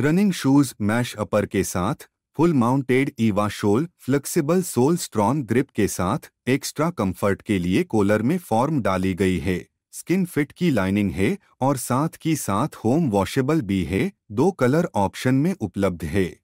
running shoes mash upper के साथ full mounted EVA sole flexible sole strong grip के साथ एक्स्ट्रा कंफर्ट के लिए कोलर में फॉर्म डाली गई है स्किन फिट की लाइनिंग है और साथ ही साथ होम वॉशेबल भी है दो कलर ऑप्शन में उपलब्ध है